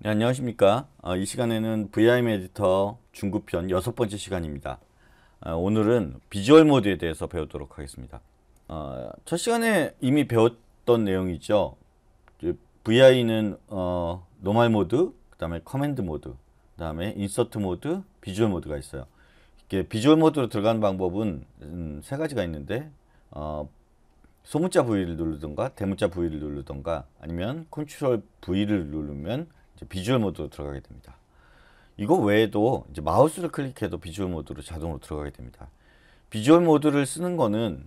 네, 안녕하십니까. 어, 이 시간에는 VIM 에디터 중급편 여섯 번째 시간입니다. 어, 오늘은 비주얼 모드에 대해서 배우도록 하겠습니다. 어, 첫 시간에 이미 배웠던 내용이죠. VI는 어, 노말 모드, 그 다음에 커맨드 모드, 그 다음에 인서트 모드, 비주얼 모드가 있어요. 이게 비주얼 모드로 들어가는 방법은 음, 세 가지가 있는데 어, 소문자 V를 누르던가 대문자 V를 누르던가 아니면 컨트롤 V를 누르면 비주얼 모드로 들어가게 됩니다. 이거 외에도 이제 마우스를 클릭해도 비주얼 모드로 자동으로 들어가게 됩니다. 비주얼 모드를 쓰는 거는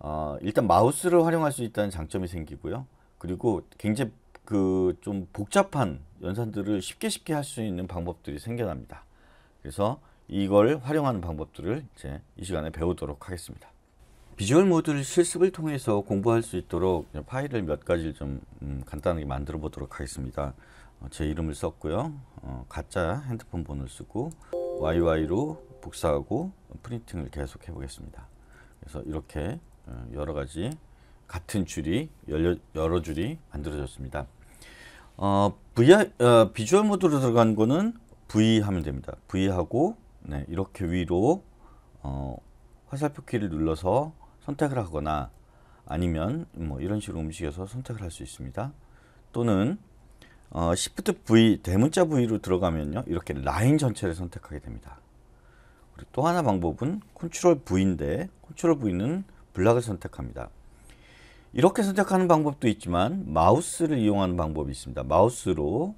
어, 일단 마우스를 활용할 수 있다는 장점이 생기고요. 그리고 굉장히 그좀 복잡한 연산들을 쉽게 쉽게 할 수 있는 방법들이 생겨납니다. 그래서 이걸 활용하는 방법들을 이제 이 시간에 배우도록 하겠습니다. 비주얼 모드를 실습을 통해서 공부할 수 있도록 파일을 몇가지좀 음, 간단하게 만들어 보도록 하겠습니다. 어, 제 이름을 썼고요. 어, 가짜 핸드폰 번호를 쓰고 YY로 복사하고 프린팅을 계속 해보겠습니다. 그래서 이렇게 어, 여러 가지 같은 줄이 열려, 여러 줄이 만들어졌습니다. 어, v, 어, 비주얼 모드로 들어간 거는 V 하면 됩니다. V 하고 네, 이렇게 위로 어, 화살표 키를 눌러서 선택을 하거나 아니면 뭐 이런 식으로 움직여서 선택을 할 수 있습니다. 또는 어, Shift V 대문자 V로 들어가면요 이렇게 라인 전체를 선택하게 됩니다 그리고 또 하나 방법은 Ctrl V인데 Ctrl V는 블락을 선택합니다 이렇게 선택하는 방법도 있지만 마우스를 이용하는 방법이 있습니다 마우스로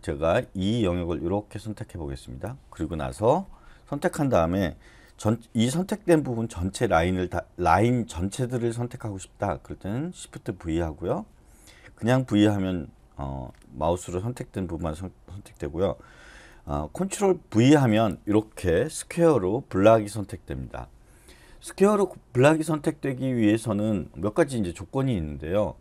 제가 이 영역을 이렇게 선택해 보겠습니다 그리고 나서 선택한 다음에 전, 이 선택된 부분 전체 라인을 다, 라인 전체들을 선택하고 싶다 그럴 때는 Shift V 하고요 그냥 V 하면 어, 마우스로 선택된 부분만 선, 택되고요 어, 컨트롤 V 하면 이렇게 스퀘어로 블락이 선택됩니다. 스퀘어로 블락이 선택되기 위해서는 몇 가지 이제 조건이 있는데요.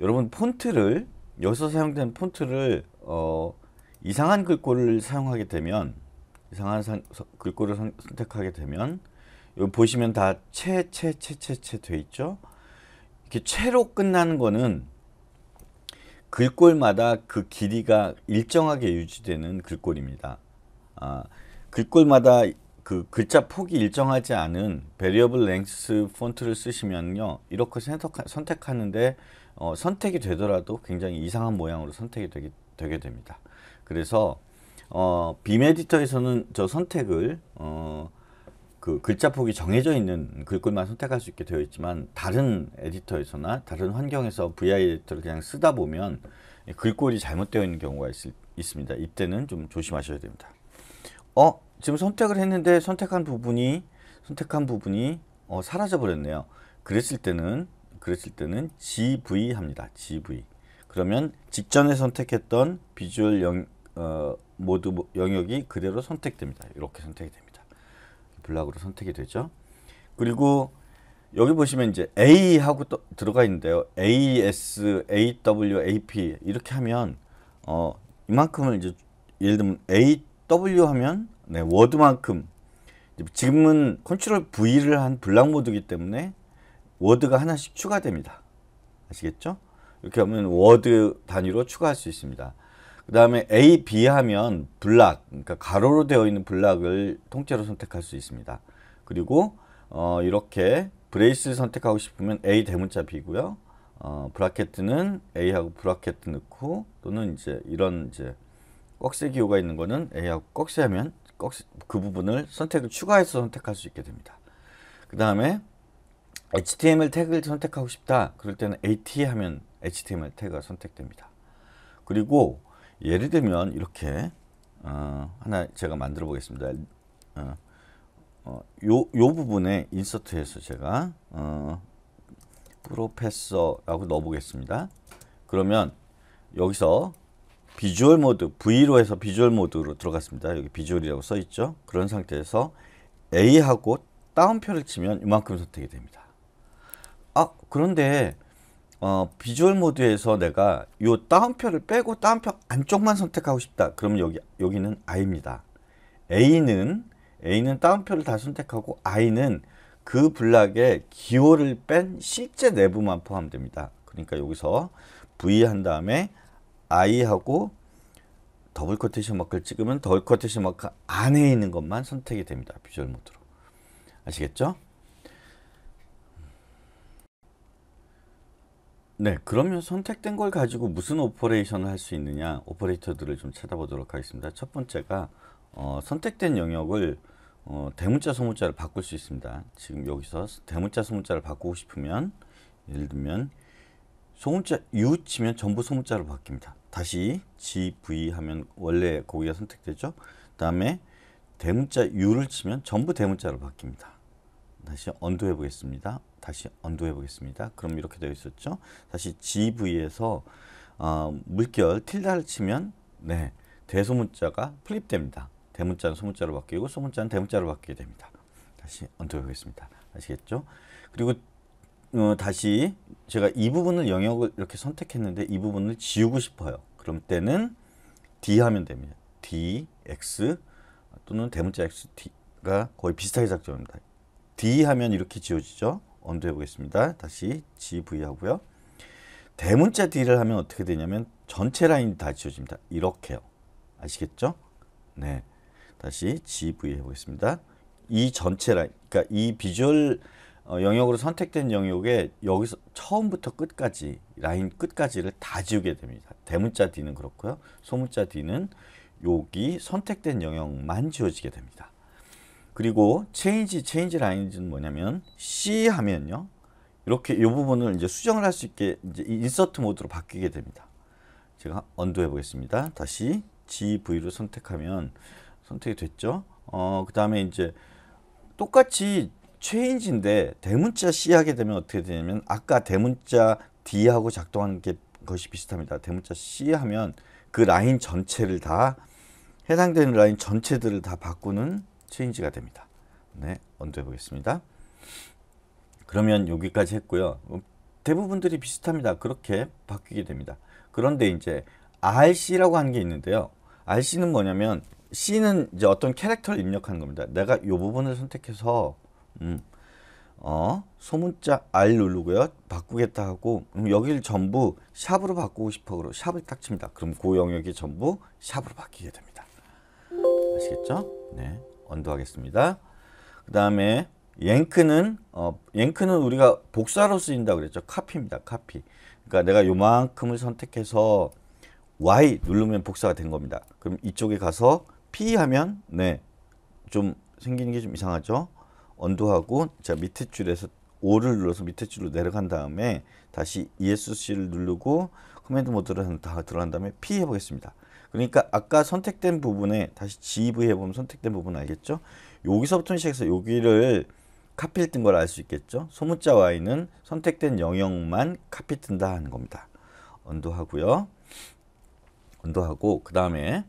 여러분 폰트를 여기서 사용된 폰트를 어, 이상한 글꼴을 사용하게 되면 이상한 사, 글꼴을 선, 택하게 되면 여기 보시면 다 채 채 채 채채돼 있죠. 이렇게 채로 끝나는 거는 글꼴마다 그 길이가 일정하게 유지되는 글꼴입니다. 아, 글꼴마다 그 글자 폭이 일정하지 않은 variable length 폰트를 쓰시면요 이렇게 선택하, 는데 어, 선택이 되더라도 굉장히 이상한 모양으로 선택이 되게, 되게 됩니다. 그래서 어, 빔 에디터에서는 저 선택을 어, 그 글자 폭이 정해져 있는 글꼴만 그 선택할 수 있게 되어 있지만 다른 에디터에서나 다른 환경에서 VI 에디터를 그냥 쓰다 보면 글꼴이 잘못되어 있는 경우가 있, 있습니다. 이때는 좀 조심하셔야 됩니다. 어? 지금 선택을 했는데 선택한 부분이 선택한 부분이 어, 사라져 버렸네요. 그랬을 때는 그랬을 때는 GV 합니다. GV. 그러면 직전에 선택했던 비주얼 영, 어, 모드 뭐 영역이 그대로 선택됩니다. 이렇게 선택이 됩니다. 블락으로 선택이 되죠. 그리고 여기 보시면 이제 A 하고 또 들어가 있는데요. AS, AW, AP 이렇게 하면 어 이만큼을 이제 예를 들면 AW 하면 네, 워드만큼 지금은 컨트롤 V를 한 블락 모드이기 때문에 워드가 하나씩 추가됩니다. 아시겠죠? 이렇게 하면 워드 단위로 추가할 수 있습니다. 그 다음에 A, B 하면 블락, 그러니까 가로로 되어 있는 블락을 통째로 선택할 수 있습니다. 그리고 어, 이렇게 브레이스 선택하고 싶으면 A 대문자 B고요. 어, 브라켓은 A하고 브라켓 넣고 또는 이제 이런 이제 꺽쇠 기호가 있는 거는 A하고 꺽쇠하면 꺽쇠, 그 부분을 선택을 추가해서 선택할 수 있게 됩니다. 그 다음에 HTML 태그를 선택하고 싶다. 그럴 때는 AT 하면 HTML 태그가 선택됩니다. 그리고 예를 들면 이렇게 어, 하나 제가 만들어 보겠습니다. 어, 어, 요, 요 부분에 인서트해서 제가 어, 프로페서라고 넣어보겠습니다. 그러면 여기서 비주얼 모드 V로 해서 비주얼 모드로 들어갔습니다. 여기 비주얼이라고 써 있죠. 그런 상태에서 A하고 다운표를 치면 이만큼 선택이 됩니다. 아 그런데 어, 비주얼 모드에서 내가 이 따옴표를 빼고 따옴표 안쪽만 선택하고 싶다. 그러면 여기, 여기는 I입니다. A는, A는 따옴표를 다 선택하고 I는 그 블락에 기호를 뺀 실제 내부만 포함됩니다. 그러니까 여기서 V 한 다음에 I하고 더블 쿼테이션 마크를 찍으면 더블 쿼테이션 마크 안에 있는 것만 선택이 됩니다. 비주얼 모드로. 아시겠죠? 네, 그러면 선택된 걸 가지고 무슨 오퍼레이션을 할 수 있느냐 오퍼레이터들을 좀 찾아보도록 하겠습니다. 첫 번째가 어, 선택된 영역을 어, 대문자 소문자를 바꿀 수 있습니다. 지금 여기서 대문자 소문자를 바꾸고 싶으면 예를 들면 소문자 U 치면 전부 소문자로 바뀝니다. 다시 GV 하면 원래 거기가 선택되죠. 그 다음에 대문자 U를 치면 전부 대문자로 바뀝니다. 다시 언도 해보겠습니다. 다시 언도해 보겠습니다. 그럼 이렇게 되어 있었죠. 다시 GV에서 어, 물결 틸다를 치면 네 대소문자가 플립됩니다. 대문자는 소문자로 바뀌고 소문자는 대문자로 바뀌게 됩니다. 다시 언도해 보겠습니다. 아시겠죠? 그리고 어, 다시 제가 이 부분을 영역을 이렇게 선택했는데 이 부분을 지우고 싶어요. 그럼 때는 D 하면 됩니다. D, X 또는 대문자 X, D가 거의 비슷하게 작동합니다. D 하면 이렇게 지워지죠. 언더 해보겠습니다. 다시 GV 하고요. 대문자 D를 하면 어떻게 되냐면 전체 라인이 다 지워집니다. 이렇게요. 아시겠죠? 네. 다시 GV 해보겠습니다. 이 전체 라인, 그러니까 이 비주얼 어, 영역으로 선택된 영역에 여기서 처음부터 끝까지 라인 끝까지를 다 지우게 됩니다. 대문자 D는 그렇고요. 소문자 D는 여기 선택된 영역만 지워지게 됩니다. 그리고 change, change l i n e 뭐냐면 C 하면요. 이렇게 이 부분을 이제 수정을 할 수 있게 이제 인서트 모드로 바뀌게 됩니다. 제가 언도 해보겠습니다. 다시 g v 를 선택하면 선택이 됐죠. 어, 그 다음에 이제 똑같이 change인데 대문자 C 하게 되면 어떻게 되냐면 아까 대문자 D하고 작동하는 게 것이 비슷합니다. 대문자 C 하면 그 라인 전체를 다 해당되는 라인 전체들을 다 바꾸는 체인지가 됩니다. 네, 언더 해보겠습니다. 그러면 여기까지 했고요. 음, 대부분들이 비슷합니다. 그렇게 바뀌게 됩니다. 그런데 이제 RC라고 하는 게 있는데요. RC는 뭐냐면 C는 이제 어떤 캐릭터를 입력하는 겁니다. 내가 이 부분을 선택해서 음, 어, 소문자 R 누르고요. 바꾸겠다 하고 음, 여기를 전부 샵으로 바꾸고 싶어 그러 샵을 딱 칩니다. 그럼 그 영역이 전부 샵으로 바뀌게 됩니다. 아시겠죠? 네. 언더하겠습니다. 그 다음에 옌크는 어, 옌크는 우리가 복사로 쓰인다 그랬죠. 카피입니다. 카피. 그러니까 내가 요만큼을 선택해서 Y 누르면 복사가 된 겁니다. 그럼 이쪽에 가서 P 하면 네. 좀 생기는 게 좀 이상하죠. 언두하고 자 밑에 줄에서 5를 눌러서 밑에 줄로 내려간 다음에 다시 ESC를 누르고 커맨드 모드를 다 들어간 다음에 P 해보겠습니다. 그러니까 아까 선택된 부분에 다시 GV 해보면 선택된 부분 알겠죠? 여기서부터 시작해서 여기를 카피를 뜬걸 알 수 있겠죠? 소문자 Y는 선택된 영역만 카피 뜬다 하는 겁니다. 언더 하고요. 언더 하고 그 다음에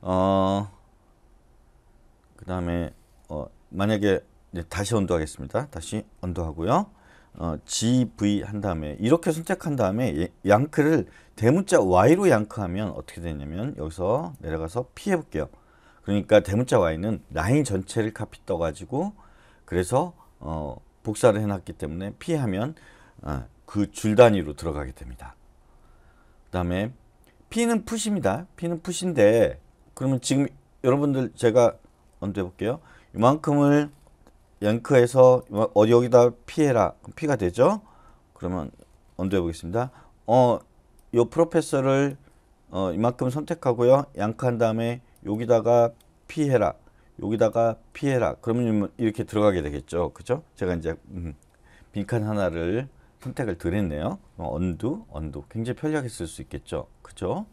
어, 그 다음에 어, 만약에 다시 언더 하겠습니다. 다시 언더 하고요. 어, GV 한 다음에 이렇게 선택한 다음에 예, 양크를 대문자 Y로 양크하면 어떻게 되냐면 여기서 내려가서 피해 볼게요. 그러니까 대문자 Y는 라인 전체를 카피 떠가지고 그래서 어, 복사를 해놨기 때문에 피하면 어, 그줄 단위로 들어가게 됩니다. 그 다음에 P는 푸시입니다. P는 푸신데 그러면 지금 여러분들 제가 언제 볼게요. 이만큼을 연크에서 어디 여기다 피해라 피가 되죠 그러면 언더 해보겠습니다 어요 프로페서를 어, 이만큼 선택하고요 양크한 다음에 여기다가 피해라 여기다가 피해라 그러면 이렇게 들어가게 되겠죠 그죠 제가 이제 음, 빈칸 하나를 선택을 드렸네요 어, 언두 언두 굉장히 편리하게 쓸 수 있겠죠 그죠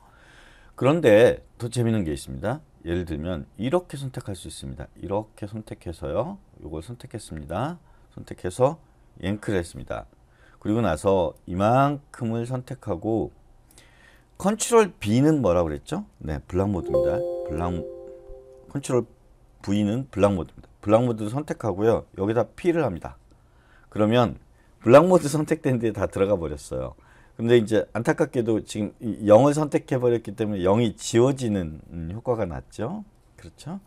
그런데 더 재밌는 게 있습니다 예를 들면 이렇게 선택할 수 있습니다 이렇게 선택해서요 요걸 선택했습니다. 선택해서 앵클 했습니다. 그리고 나서 이만큼을 선택하고 컨트롤 B는 뭐라고 그랬죠? 네, 블락 모드입니다. 블락 컨트롤 V는 블락 모드입니다. 블락 모드 선택하고요. 여기다 P를 합니다. 그러면 블락 모드 선택된 데 다 들어가 버렸어요. 근데 이제 안타깝게도 지금 0을 선택해 버렸기 때문에 0이 지워지는 음, 효과가 났죠. 그렇죠?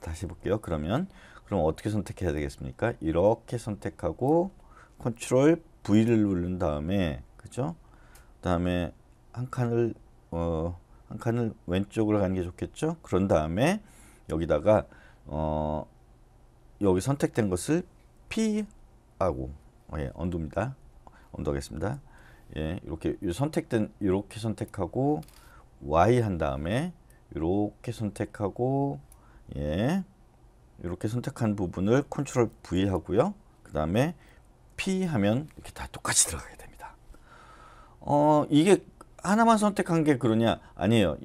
다시 볼게요. 그러면 그럼 어떻게 선택해야 되겠습니까? 이렇게 선택하고 컨트롤 V를 누른 다음에 그죠? 다음에 한 칸을 어, 한 칸을 왼쪽으로 가는 게 좋겠죠? 그런 다음에 여기다가 어, 여기 선택된 것을 P 하고 예, 언도입니다. 언도겠습니다 예, 이렇게 선택된 이렇게 선택하고 Y 한 다음에 이렇게 선택하고 예. 이렇게 선택한 부분을 컨트롤 V 하고요. 그 다음에 P 하면 이렇게 다 똑같이 들어가게 됩니다. 어, 이게 하나만 선택한 게 그러냐? 아니에요.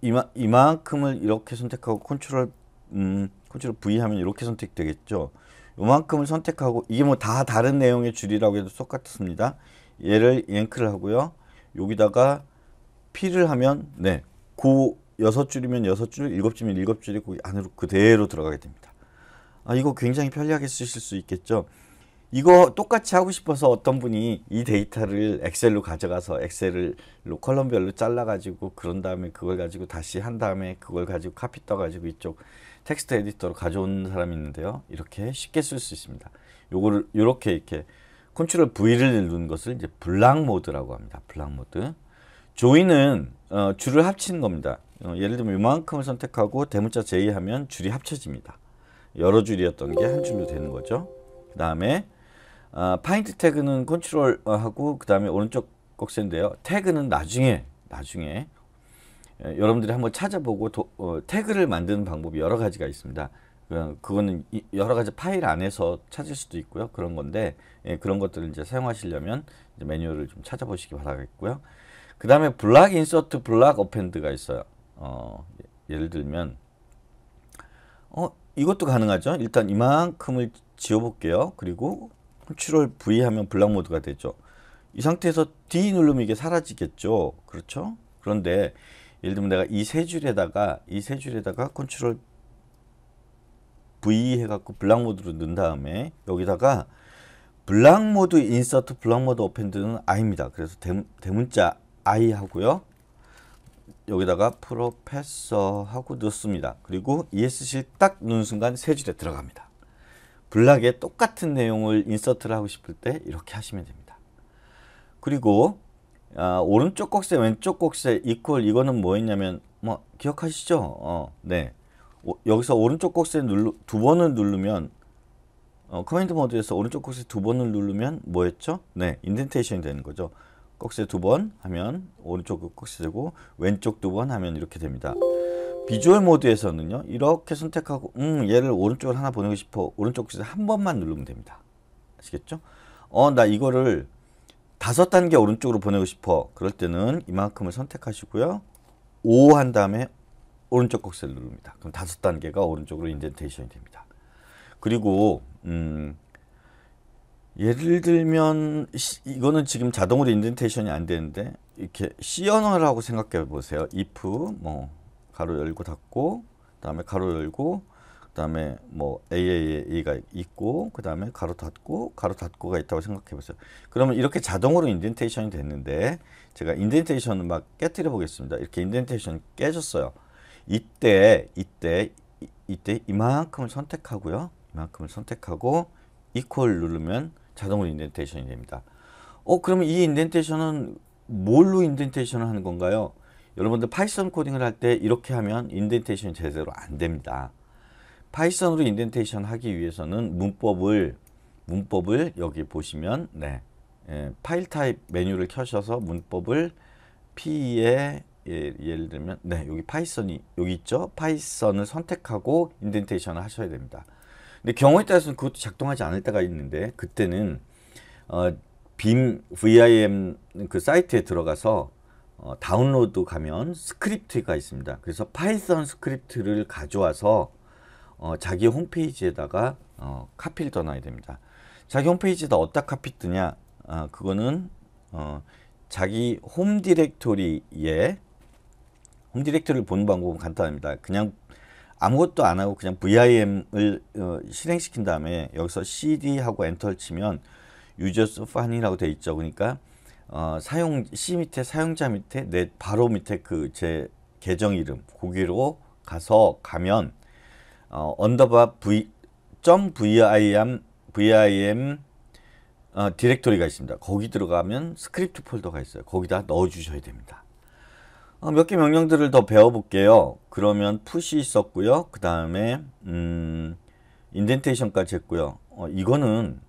이마, 이만큼을 이렇게 선택하고 컨트롤 음, 컨트롤 V 하면 이렇게 선택되겠죠. 이만큼을 선택하고 이게 뭐 다 다른 내용의 줄이라고 해도 똑같습니다. 얘를 앵크를 하고요. 여기다가 P를 하면 네. 고 여섯 줄이면 여섯 줄, 일곱 줄이면 일곱 줄이 고 안으로 그대로 들어가게 됩니다. 아, 이거 굉장히 편리하게 쓰실 수 있겠죠. 이거 똑같이 하고 싶어서 어떤 분이 이 데이터를 엑셀로 가져가서 엑셀을 컬럼별로 잘라가지고 그런 다음에 그걸 가지고 다시 한 다음에 그걸 가지고 카피 떠가지고 이쪽 텍스트 에디터로 가져온 사람이 있는데요. 이렇게 쉽게 쓸 수 있습니다. 요거를 요렇게 이렇게 컨트롤 V를 누른 것을 이제 블락 모드라고 합니다. 블락 모드. 조이는 어, 줄을 합치는 겁니다. 어, 예를 들면 이만큼을 선택하고 대문자 제의 하면 줄이 합쳐집니다. 여러 줄이었던 게 한 줄로 되는 거죠. 그 다음에 아, 파인트 태그는 컨트롤하고 그 다음에 오른쪽 꼭지인데요 태그는 나중에 나중에 에, 예, 여러분들이 한번 찾아보고 도, 어, 태그를 만드는 방법이 여러 가지가 있습니다. 그거는 여러 가지 파일 안에서 찾을 수도 있고요. 그런 건데 예, 그런 것들을 이제 사용하시려면 이제 매뉴얼을 좀 찾아보시기 바라겠고요. 그 다음에 블락 인서트, 블락 어펜드가 있어요. 어, 예를 들면 어, 이것도 가능하죠. 일단 이만큼을 지워볼게요. 그리고 컨트롤 V 하면 블락 모드가 되죠. 이 상태에서 D 누르면 이게 사라지겠죠. 그렇죠? 그런데 예를 들면 내가 이 세 줄에다가 이 세 줄에다가 컨트롤 V 해갖고 블락 모드로 넣은 다음에 여기다가 블락 모드 인서트 블락 모드 어펜드는 I입니다. 그래서 대, 대문자 I 하고요. 여기다가 프로페서 하고 넣습니다. 그리고 e s c 딱 넣은 순간 세 줄에 들어갑니다. 블락에 똑같은 내용을 인서트를 하고 싶을 때 이렇게 하시면 됩니다. 그리고 아, 오른쪽 곡세 왼쪽 곡세 이퀄 이거는 뭐였냐면 뭐 기억하시죠? 어, 네. 오, 여기서 오른쪽 곡세 누르, 두 번을 누르면 어, 커맨드 모드에서 오른쪽 곡세 두 번을 누르면 뭐였죠? 네, 인덴테이션이 되는 거죠. 꺽쇠 두 번 하면 오른쪽 꺽쇠 되고 왼쪽 두 번 하면 이렇게 됩니다. 비주얼 모드에서는요. 이렇게 선택하고 음 얘를 오른쪽을 하나 보내고 싶어. 오른쪽 꺽쇠 한 번만 누르면 됩니다. 아시겠죠? 어 나 이거를 다섯 단계 오른쪽으로 보내고 싶어. 그럴 때는 이만큼을 선택하시고요. 5한 다음에 오른쪽 꺽쇠를 누릅니다. 그럼 다섯 단계가 오른쪽으로 인덴테이션이 됩니다. 그리고 음 예를 들면 이거는 지금 자동으로 인덴테이션이 안 되는데 이렇게 시언어라고 생각해 보세요. if 뭐 가로 열고 닫고 그다음에 가로 열고 그다음에 뭐 AAA가 있고 그다음에 가로 닫고 가로 닫고가 있다고 생각해 보세요. 그러면 이렇게 자동으로 인덴테이션이 됐는데 제가 인덴테이션을 막 깨뜨려 보겠습니다. 이렇게 인덴테이션 깨졌어요. 이때 이때 이때 이만큼을 선택하고요. 이만큼을 선택하고 이퀄 누르면 자동으로 인덴테이션이 됩니다. 어 그러면 이 인덴테이션은 뭘로 인덴테이션을 하는 건가요? 여러분들 파이썬 코딩을 할 때 이렇게 하면 인덴테이션이 제대로 안 됩니다. 파이썬으로 인덴테이션 하기 위해서는 문법을 문법을 여기 보시면 네, 예, 파일 타입 메뉴를 켜셔서 문법을 P에 예, 예를 들면 네 여기 파이썬이 여기 있죠 파이썬을 선택하고 인덴테이션을 하셔야 됩니다 근데 경우에 따라서는 그것도 작동하지 않을 때가 있는데 그때는 어, 빔 VIM 그 사이트에 들어가서 어, 다운로드 가면 스크립트가 있습니다. 그래서 파이썬 스크립트를 가져와서 어, 자기 홈페이지에다가 어, 카피를 떠나야 됩니다. 자기 홈페이지에다 어디다 카피 뜨냐? 아, 그거는 어, 자기 홈 디렉토리에 홈 디렉토리를 보는 방법은 간단합니다. 그냥 아무것도 안 하고 그냥 VIM을 어, 실행시킨 다음에 여기서 CD하고 엔터를 치면 유저스 파니라고돼 있죠. 그러니까 어, 사용 C 밑에 사용자 밑에 내 바로 밑에 그 제 계정 이름 거기로 가서 가면 어, 언더바 v 점 vim vim 어, 디렉토리가 있습니다. 거기 들어가면 스크립트 폴더가 있어요. 거기다 넣어 주셔야 됩니다. 어, 몇개 명령들을 더 배워볼게요. 그러면 푸시 있었고요. 그 다음에 음, 인덴테이션까지 했고요. 어, 이거는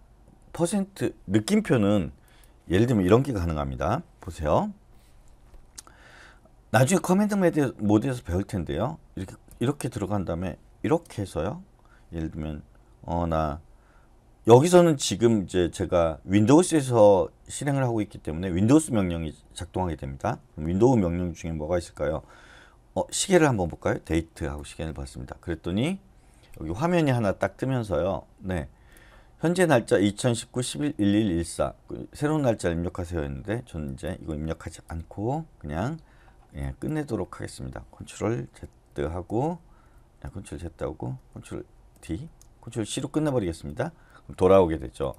퍼센트 느낌표는 예를 들면 이런 게 가능합니다. 보세요. 나중에 커맨드 모드에서 배울 텐데요. 이렇게 이렇게 들어간 다음에 이렇게 해서요. 예를 들면 어나 여기서는 지금 이제 제가 윈도우스에서 실행을 하고 있기 때문에 윈도우스 명령이 작동하게 됩니다. 윈도우 명령 중에 뭐가 있을까요? 어, 시계를 한번 볼까요? 데이트하고 시계를 봤습니다. 그랬더니 여기 화면이 하나 딱 뜨면서요. 네. 현재 날짜 2019 11 11 14 새로운 날짜 입력하세요 했는데 저는 이제 이거 입력하지 않고 그냥 예, 끝내도록 하겠습니다. 컨트롤 Z 하고 네, 컨트롤 Z 하고 컨트롤 D 컨트롤 C로 끝내버리겠습니다. 돌아오게 되죠.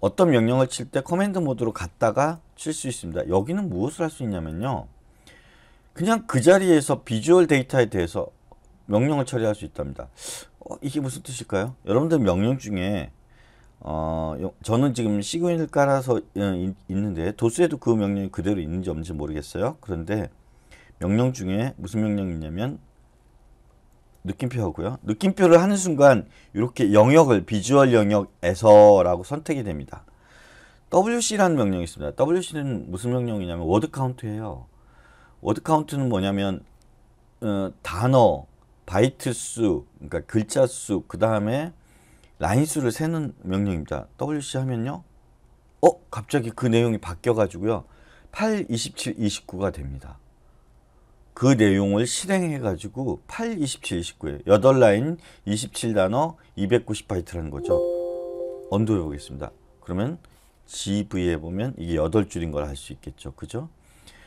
어떤 명령을 칠 때 커맨드 모드로 갔다가 칠 수 있습니다. 여기는 무엇을 할 수 있냐면요. 그냥 그 자리에서 비주얼 데이터에 대해서 명령을 처리할 수 있답니다. 어, 이게 무슨 뜻일까요? 여러분들 명령 중에 어, 저는 지금 시그널 깔아서 예, 있는데 도스에도 그 명령이 그대로 있는지 없는지 모르겠어요. 그런데 명령 중에 무슨 명령이 냐면 느낌표 하고요. 느낌표를 하는 순간 이렇게 영역을 비주얼 영역에서라고 선택이 됩니다. WC라는 명령이 있습니다. WC는 무슨 명령이냐면 워드 카운트예요. 워드 카운트는 뭐냐면 어, 단어, 바이트 수, 그러니까 글자 수, 그 다음에 라인 수를 세는 명령입니다. WC 하면요. 어? 갑자기 그 내용이 바뀌어가지고요. 8, 27, 29가 됩니다. 그 내용을 실행해 가지고 8, 27, 29에 8라인 27단어 290바이트라는 거죠. 언더 해보겠습니다. 그러면 GV에 보면 이게 8줄인 걸 알 수 있겠죠. 그죠?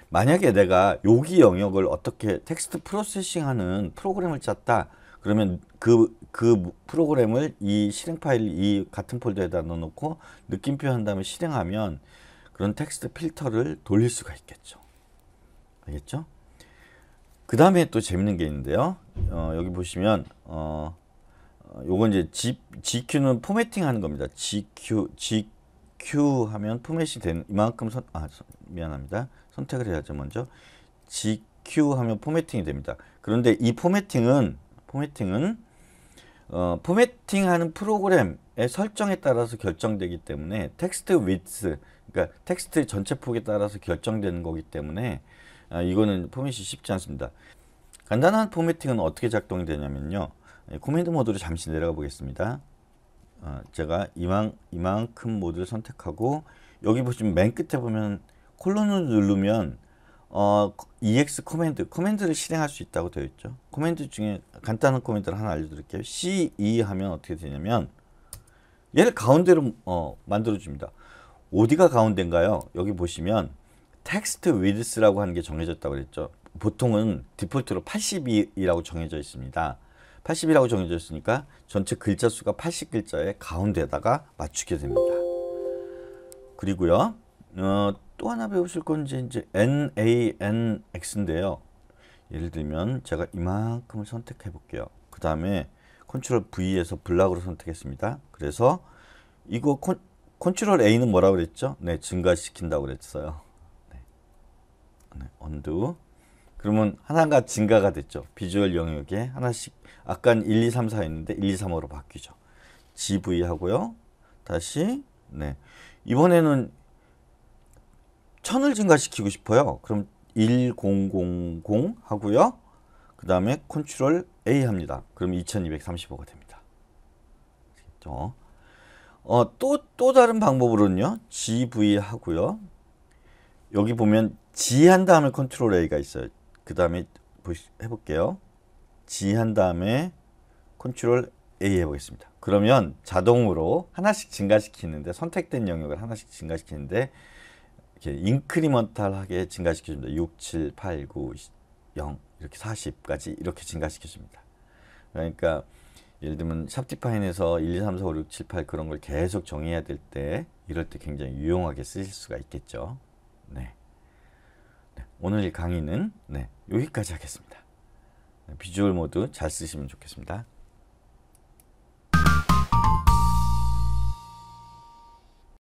만약에 내가 여기 영역을 어떻게 텍스트 프로세싱하는 프로그램을 짰다. 그러면 그, 그 프로그램을 이 실행 파일 이 같은 폴더에다 넣어놓고 느낌표 한 다음에 실행하면 그런 텍스트 필터를 돌릴 수가 있겠죠. 알겠죠? 그 다음에 또 재밌는 게 있는데요. 어, 여기 보시면 어, 어 요건 이제 G, GQ는 포맷팅 하는 겁니다. GQ, GQ 하면 포맷이 된 이만큼 선, 아, 미안합니다. 선택을 해야죠 먼저. GQ 하면 포맷팅이 됩니다. 그런데 이 포맷팅은 포맷팅은 어, 포매팅하는 프로그램의 설정에 따라서 결정되기 때문에 텍스트 위스 그러니까 텍스트 전체 폭에 따라서 결정되는 거기 때문에 아, 이거는 포맷이 쉽지 않습니다. 간단한 포매팅은 어떻게 작동이 되냐면요. 예, 코맨드 모드로 잠시 내려가 보겠습니다. 아, 제가 이만, 이만큼 모드를 선택하고 여기 보시면 맨 끝에 보면 콜론을 누르면 어, EX 커맨드, 커맨드를 실행할 수 있다고 되어 있죠. 커맨드 중에 간단한 커맨드를 하나 알려드릴게요. CE 하면 어떻게 되냐면 얘를 가운데로 어, 만들어줍니다. 어디가 가운데인가요? 여기 보시면 텍스트 위드스라고 하는 게 정해졌다고 그랬죠. 보통은 디폴트로 80이라고 정해져 있습니다. 80이라고 정해져 있으니까 전체 글자 수가 80글자의 가운데다가 에 맞추게 됩니다. 그리고요. 어, 또 하나 배우실 건 이제, 이제 NANX인데요. 예를 들면 제가 이만큼을 선택해 볼게요. 그 다음에 컨트롤 V에서 블락으로 선택했습니다. 그래서 이거 컨, 컨트롤 A는 뭐라고 그랬죠? 네, 증가시킨다고 그랬어요. 언두. 네, 그러면 하나가 증가가 됐죠. 비주얼 영역에 하나씩 아깐 1, 2, 3, 4였는데 1, 2, 3으로 바뀌죠. GV 하고요. 다시 네. 이번에는 천을 증가시키고 싶어요. 그럼 1000 하고요. 그 다음에 컨트롤 A 합니다. 그럼 2235가 됩니다. 어, 또, 또 다른 방법으로는요. GV 하고요. 여기 보면 지한 다음에 컨트롤 A가 있어요. 그 다음에 해볼게요. 지한 다음에 컨트롤 A 해보겠습니다. 그러면 자동으로 하나씩 증가시키는데 선택된 영역을 하나씩 증가시키는데 이렇게 인크리먼탈하게 증가시켜줍니다. 6, 7, 8, 9, 0 이렇게 40까지 이렇게 증가시켜줍니다. 그러니까 예를 들면 샵디파인에서 1, 2, 3, 4, 5, 6, 7, 8 그런 걸 계속 정해야 될 때 이럴 때 굉장히 유용하게 쓰실 수가 있겠죠. 네. 오늘 강의는 네, 여기까지 하겠습니다. 네, 비주얼 모두잘 쓰시면 좋겠습니다.